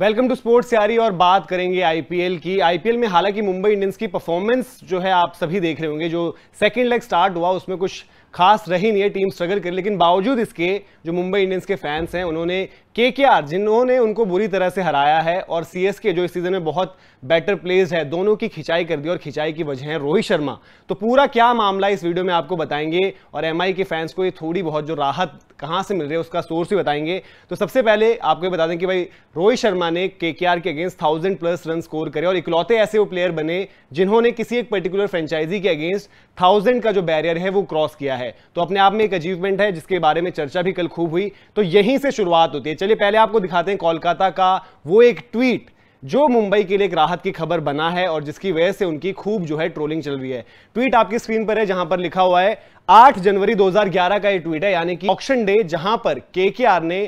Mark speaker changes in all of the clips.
Speaker 1: welcome to sports यारी और बात करेंगे आईपीएल की आईपीएल में हालांकि मुंबई इंडियंस की परफॉर्मेंस जो है आप सभी देख रहे होंगे जो सेकंड लेग स्टार्ट हुआ उसमें कुछ खास रही नहीं है टीम स्ट्रगल करी लेकिन बावजूद इसके जो मुंबई इंडियंस के फैंस हैं उन्होंने के के आर जिन्होंने उनको बुरी तरह से हराया है और सी एस के जो इस सीजन में बहुत बेटर प्लेयर्स है दोनों की खिंचाई कर दी और खिंचाई की वजह है रोहित शर्मा तो पूरा क्या मामला इस वीडियो में आपको बताएंगे और एम के फैंस को ये थोड़ी बहुत जो राहत कहाँ से मिल रही है उसका सोर्स भी बताएंगे तो सबसे पहले आपको ये बता दें कि भाई रोहित शर्मा ने के के against thousand plus run score करे और इकलौते ऐसे वो प्लेयर बने जिन्होंने किसी एक पर्टिकुलर फ्रेंचाइजी के अगेंस्ट थाउजेंड का जो बैरियर है वो क्रॉस किया है है तो अपने आप में एक अचीवमेंट है जिसके बारे में चर्चा भी कल खूब हुई तो यहीं से शुरुआत होती है चलिए पहले आपको दिखाते हैं कोलकाता का वो एक ट्वीट जो मुंबई के लिए एक राहत की खबर बना है और जिसकी वजह से उनकी खूब जो है ट्रोलिंग चल रही है ट्वीट आपकी स्क्रीन पर है जहां पर लिखा हुआ है 8 जनवरी 2011 का ये ट्वीट है यानी कि ऑक्शन डे जहां पर के ने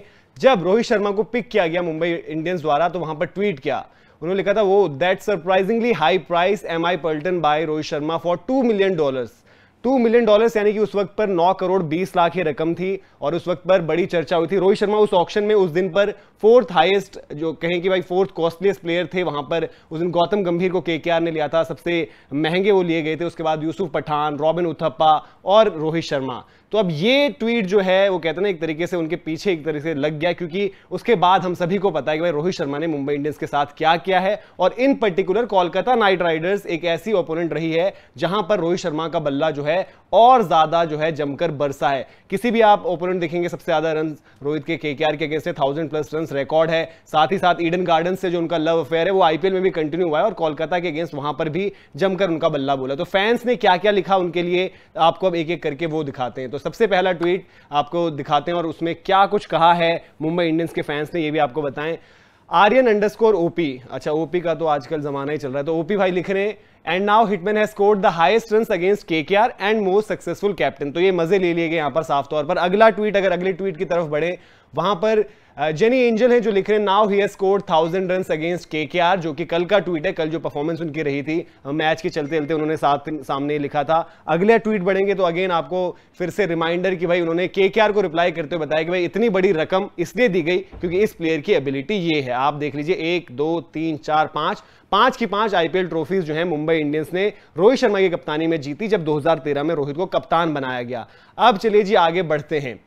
Speaker 1: जब रोहित शर्मा को पिक किया गया मुंबई इंडियंस द्वारा तो वहां पर ट्वीट किया उन्होंने लिखा था वो that surprisingly high price M I Paltan by Rohit Sharma for two million dollars two million dollars यानी कि उस वक्त पर नौ करोड़ बीस लाख ये रकम थी और उस वक्त पर बड़ी चर्चा हुई थी रोहित शर्मा उस ऑप्शन में उस दिन पर फोर्थ हाईएस्ट जो कहें कि भाई फोर्थ कॉस्टलीस्ट प्लेयर थे वहां पर उस दिन गौतम गंभीर को के ने लिया था सबसे महंगे वो लिए गए थे उसके बाद यूसुफ पठान रॉबिन उथप्पा और रोहित शर्मा तो अब ये ट्वीट जो है वो कहते हैं एक तरीके से उनके पीछे एक तरीके से लग गया क्योंकि उसके बाद हम सभी को पता है कि भाई रोहित शर्मा ने मुंबई इंडियंस के साथ क्या किया है और इन पर्टिकुलर कोलकाता नाइट राइडर्स एक ऐसी ओपोनेंट रही है जहां पर रोहित शर्मा का बल्ला जो है है और ज्यादा जो है जमकर बरसा है किसी भी आप ओपोनेंट देखेंगे सबसे ज्यादा रन रोहित के के के अगेंस्ट है थाउजेंड प्लस रन रिकॉर्ड है साथ ही साथ ईडन गार्डन से जो उनका लव अफेयर है वो आईपीएल में भी कंटिन्यू हुआ है और कोलकाता के अगेंस्ट वहां पर भी जमकर उनका बल्ला बोला तो फैंस ने क्या क्या लिखा उनके लिए आपको अब एक एक करके वो दिखाते हैं तो सबसे पहला ट्वीट आपको दिखाते हैं और उसमें क्या कुछ कहा है मुंबई इंडियंस के फैंस ने यह भी आपको बताएं आर्यन अंडरस्कोर ओपी अच्छा ओपी का तो आजकल जमाना ही चल रहा है तो ओपी भाई लिख रहे हैं and now hitman has scored the highest run against KKR and most successful captain तो ये मजे ले लिए गए यहां पर साफ तौर पर अगला ट्वीट अगर अगले ट्वीट की तरफ बढ़े वहां पर जेनी एंजल है जो लिख रहे हैं now he score thousand run against K K are जो कि कल का ट्वीट है कल जो परफॉर्मेंस उनकी रही थी मैच के चलते चलते उन्होंने साथ सामने लिखा था अगला ट्वीट बढ़ेंगे तो अगेन आपको फिर से रिमाइंडर कि भाई उन्होंने के के आर को रिप्लाई करते हुए बताया कि भाई इतनी बड़ी रकम इसलिए दी गई क्योंकि इस प्लेयर की एबिलिटी ये है आप देख लीजिए एक दो तीन चार पांच पांच की पांच आईपीएल ट्रॉफीज जो है मुंबई इंडियंस ने रोहित शर्मा की कप्तानी में जीती जब 2013 में रोहित को कप्तान बनाया गया अब चलिए जी आगे बढ़ते हैं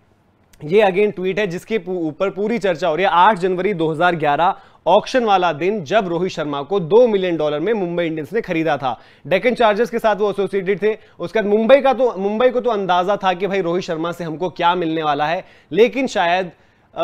Speaker 1: ये अगेन ट्वीट है जिसके ऊपर पूरी चर्चा हो रही है आठ जनवरी 2011 ऑक्शन वाला दिन जब रोहित शर्मा को दो मिलियन डॉलर में मुंबई इंडियंस ने खरीदा था डेकन चार्जर्स के साथ वो एसोसिएटेड थे उसके बाद मुंबई का तो मुंबई को तो अंदाजा था कि भाई रोहित शर्मा से हमको क्या मिलने वाला है लेकिन शायद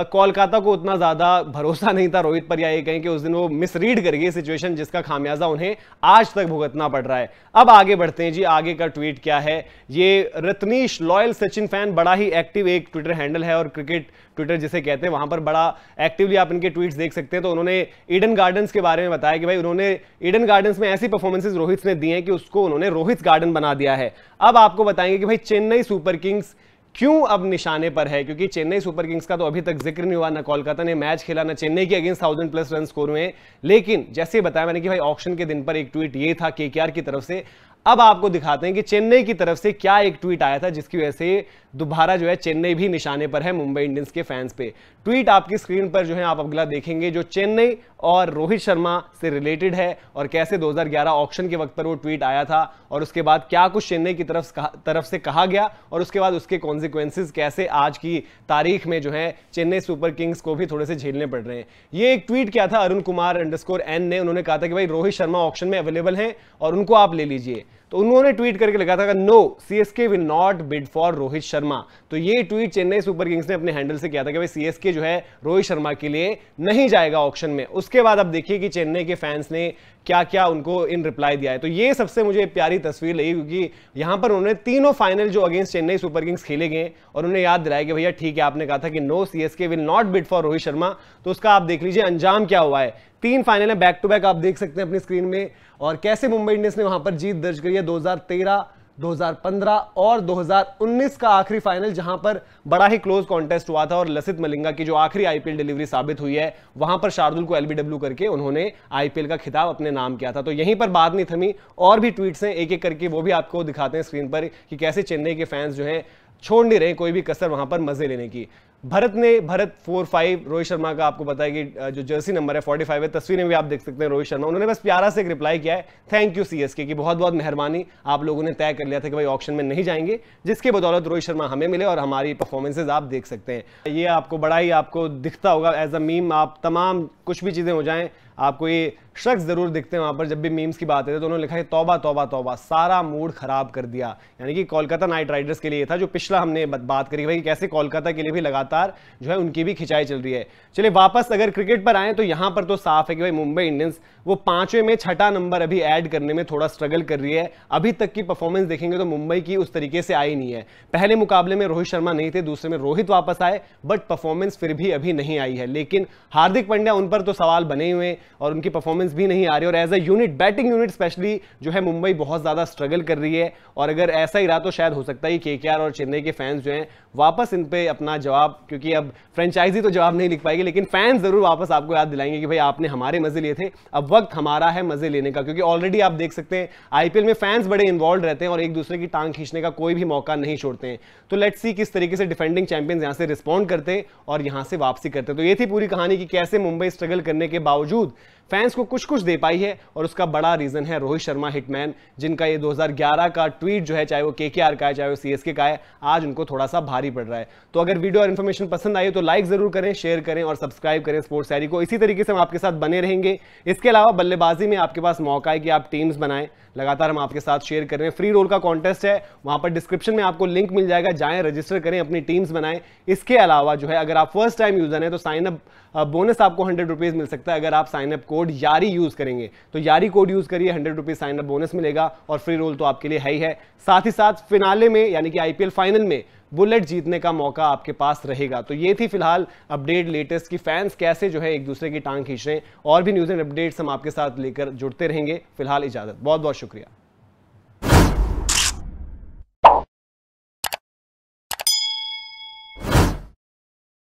Speaker 1: कोलकाता को उतना ज़्यादा भरोसा नहीं था रोहित पर या ये कहें कि उस दिन वो मिसरीड कर गई सिचुएशन जिसका खामियाजा उन्हें आज तक भुगतना पड़ रहा है अब आगे बढ़ते हैं जी आगे का ट्वीट क्या है ये रत्नीश लॉयल सचिन फैन बड़ा ही एक्टिव एक ट्विटर हैंडल है और क्रिकेट ट्विटर जिसे कहते हैं वहां पर बड़ा एक्टिवली आप इनके ट्वीट देख सकते हैं तो उन्होंने ईडन गार्डन्स के बारे में बताया कि भाई उन्होंने ईडन गार्डन्स में ऐसी परफॉर्मेंसेज रोहित ने दी है कि उसको उन्होंने रोहित गार्डन बना दिया है अब आपको बताएंगे कि भाई चेन्नई सुपर किंग्स क्यों अब निशाने पर है क्योंकि चेन्नई सुपर किंग्स का तो अभी तक जिक्र नहीं हुआ ना कोलकाता ने मैच खेला ना चेन्नई के against thousand plus run score हुए लेकिन जैसे बताया मैंने कि भाई ऑप्शन के दिन पर एक ट्वीट ये था के की तरफ से अब आपको दिखाते हैं कि चेन्नई की तरफ से क्या एक ट्वीट आया था जिसकी वजह से दोबारा जो है चेन्नई भी निशाने पर है मुंबई इंडियंस के फैंस पे ट्वीट आपकी स्क्रीन पर जो है आप अगला देखेंगे जो चेन्नई और रोहित शर्मा से रिलेटेड है और कैसे 2011 ऑक्शन के वक्त पर वो ट्वीट आया था और उसके बाद क्या कुछ चेन्नई की तरफ तरफ से कहा गया और उसके बाद उसके कॉन्सिक्वेंसिस कैसे आज की तारीख में जो है चेन्नई सुपर किंग्स को भी थोड़े से झेलने पड़ रहे हैं ये एक ट्वीट किया था अरुण कुमार अंडरस्कोर एन ने उन्होंने कहा था कि भाई रोहित शर्मा ऑप्शन में अवेलेबल है और उनको आप ले लीजिए तो उन्होंने ट्वीट करके लिखा था no C S K will not bid for Rohit Sharma तो ये ट्वीट चेन्नई सुपर किंग्स ने अपने हैंडल से किया था कि भाई सीएसके जो है रोहित शर्मा के लिए नहीं जाएगा ऑप्शन में उसके बाद अब देखिए कि चेन्नई के फैंस ने क्या क्या उनको इन रिप्लाई दिया है तो ये सबसे मुझे प्यारी तस्वीर लगी क्योंकि यहां पर उन्होंने तीनों फाइनल जो अगेंस्ट चेन्नई सुपर किंग्स खेले गए और उन्हें याद दिलाया कि भैया ठीक है आपने कहा था कि no C S K will not bid for Rohit Sharma तो उसका आप देख लीजिए अंजाम क्या हुआ है तीन फाइनल है बैक टू बैक आप देख सकते हैं अपनी स्क्रीन में और कैसे मुंबई इंडियंस ने वहां पर जीत दर्ज करी है 2013 2015 और 2019 का आखिरी फाइनल जहां पर बड़ा ही क्लोज कॉन्टेस्ट हुआ था और लसित मलिंगा की जो आखिरी आईपीएल डिलीवरी साबित हुई है वहां पर शार्दुल को एलबीडब्ल्यू करके उन्होंने आईपीएल का खिताब अपने नाम किया था तो यहीं पर बात नहीं थमी और भी ट्वीट हैं एक एक करके वो भी आपको दिखाते हैं स्क्रीन पर कि कैसे चेन्नई के फैंस जो है छोड़ नहीं रहे कोई भी कसर वहां पर मजे लेने की भरत ने भरत फोर फाइव रोहित शर्मा का आपको बताया कि जो जर्सी नंबर है फोर्टी फाइव है तस्वीरें भी आप देख सकते हैं रोहित शर्मा उन्होंने बस प्यारा से एक रिप्लाई किया है थैंक यू सीएसके की बहुत बहुत मेहरबानी आप लोगों ने तय कर लिया था कि भाई ऑप्शन में नहीं जाएंगे जिसके बदौलत रोहित शर्मा हमें मिले और हमारी परफॉर्मेंसेज आप देख सकते हैं ये आपको बड़ा ही आपको दिखता होगा एज अ मीम आप तमाम कुछ भी चीज़ें हो जाएँ आपको ये शख्स ज़रूर दिखते हैं वहां पर जब भी मीम्स की बात है तो उन्होंने लिखा है तौबा तौबा तौबा सारा मूड ख़राब कर दिया यानी कि कोलकाता नाइट राइडर्स के लिए था जो पिछला हमने बात करी भाई कैसे कोलकाता के लिए भी लगातार जो है उनकी भी खिंचाई चल रही है चलिए वापस अगर क्रिकेट पर आए तो यहां पर तो साफ है कि भाई मुंबई इंडियंस वो पांचवें में छठा नंबर अभी ऐड करने में थोड़ा स्ट्रगल कर रही है अभी तक की परफॉर्मेंस देखेंगे तो मुंबई की उस तरीके से आई नहीं है पहले मुकाबले में रोहित शर्मा नहीं थे दूसरे में रोहित वापस आए बट परफॉर्मेंस फिर भी अभी नहीं आई है लेकिन हार्दिक पांड्या उन पर तो सवाल बने हुए और उनकी परफॉर्मेंस परफॉर्मेंस भी नहीं आ रही और as a unit batting unit specially जो है मुंबई बहुत ज़्यादा स्ट्रगल कर रही है और अगर ऐसा ही रहा तो शायद हो सकता है कि के और चेन्नई के फैंस जो हैं वापस इन पर अपना जवाब क्योंकि अब फ्रेंचाइजी तो जवाब नहीं लिख पाएगी लेकिन फैंस ज़रूर वापस आपको याद दिलाएंगे कि भाई आपने हमारे मज़े लिए थे अब वक्त हमारा है मज़े लेने का क्योंकि ऑलरेडी आप देख सकते हैं आईपीएल में फैंस बड़े इन्वॉल्व रहते हैं और एक दूसरे की टांग खींचने का कोई भी मौका नहीं छोड़ते हैं तो लेट्स सी किस तरीके से डिफेंडिंग चैंपियंस यहां से रिस्पॉन्ड करते हैं और यहां से वापसी करते तो ये थी पूरी कहानी कि कैसे मुंबई स्ट्रगल करने के बावजूद फैंस को कुछ कुछ दे पाई है और उसका बड़ा रीजन है रोहित शर्मा हिटमैन जिनका ये 2011 का ट्वीट जो है चाहे वो के का है चाहे वो सी का है आज उनको थोड़ा सा भारी पड़ रहा है तो अगर वीडियो और इन्फॉर्मेशन पसंद आई तो लाइक जरूर करें शेयर करें और सब्सक्राइब करें स्पोर्ट्स सैरी को इसी तरीके से हम आपके साथ बने रहेंगे इसके अलावा बल्लेबाजी में आपके पास मौका है कि आप टीम्स बनाएं लगातार हम आपके साथ शेयर कर रहे हैं फ्री रोल का कॉन्टेस्ट है वहां पर डिस्क्रिप्शन में आपको लिंक मिल जाएगा जाएं रजिस्टर करें अपनी टीम्स बनाएं इसके अलावा जो है अगर आप फर्स्ट टाइम यूजर हैं तो साइन अप बोनस आपको हंड्रेड रुपीज मिल सकता है अगर आप साइन अप को कोड यारी यूज़ करेंगे तो यारी कोड यूज़ करिए hundred rupees sign up bonus मिलेगा और फ्री रोल तो आपके लिए है ही है साथ ही साथ फिनाले में यानी कि आईपीएल फाइनल में बुलेट जीतने का मौका आपके पास रहेगा तो ये थी फिलहाल अपडेट लेटेस्ट की फैंस कैसे जो है एक दूसरे की टांग खींच रहे हैं और भी न्यूज़ एंड अपडेट्स हम आपके साथ लेकर जुड़ते रहेंगे फिलहाल इजाज़त बहुत बहुत शुक्रिया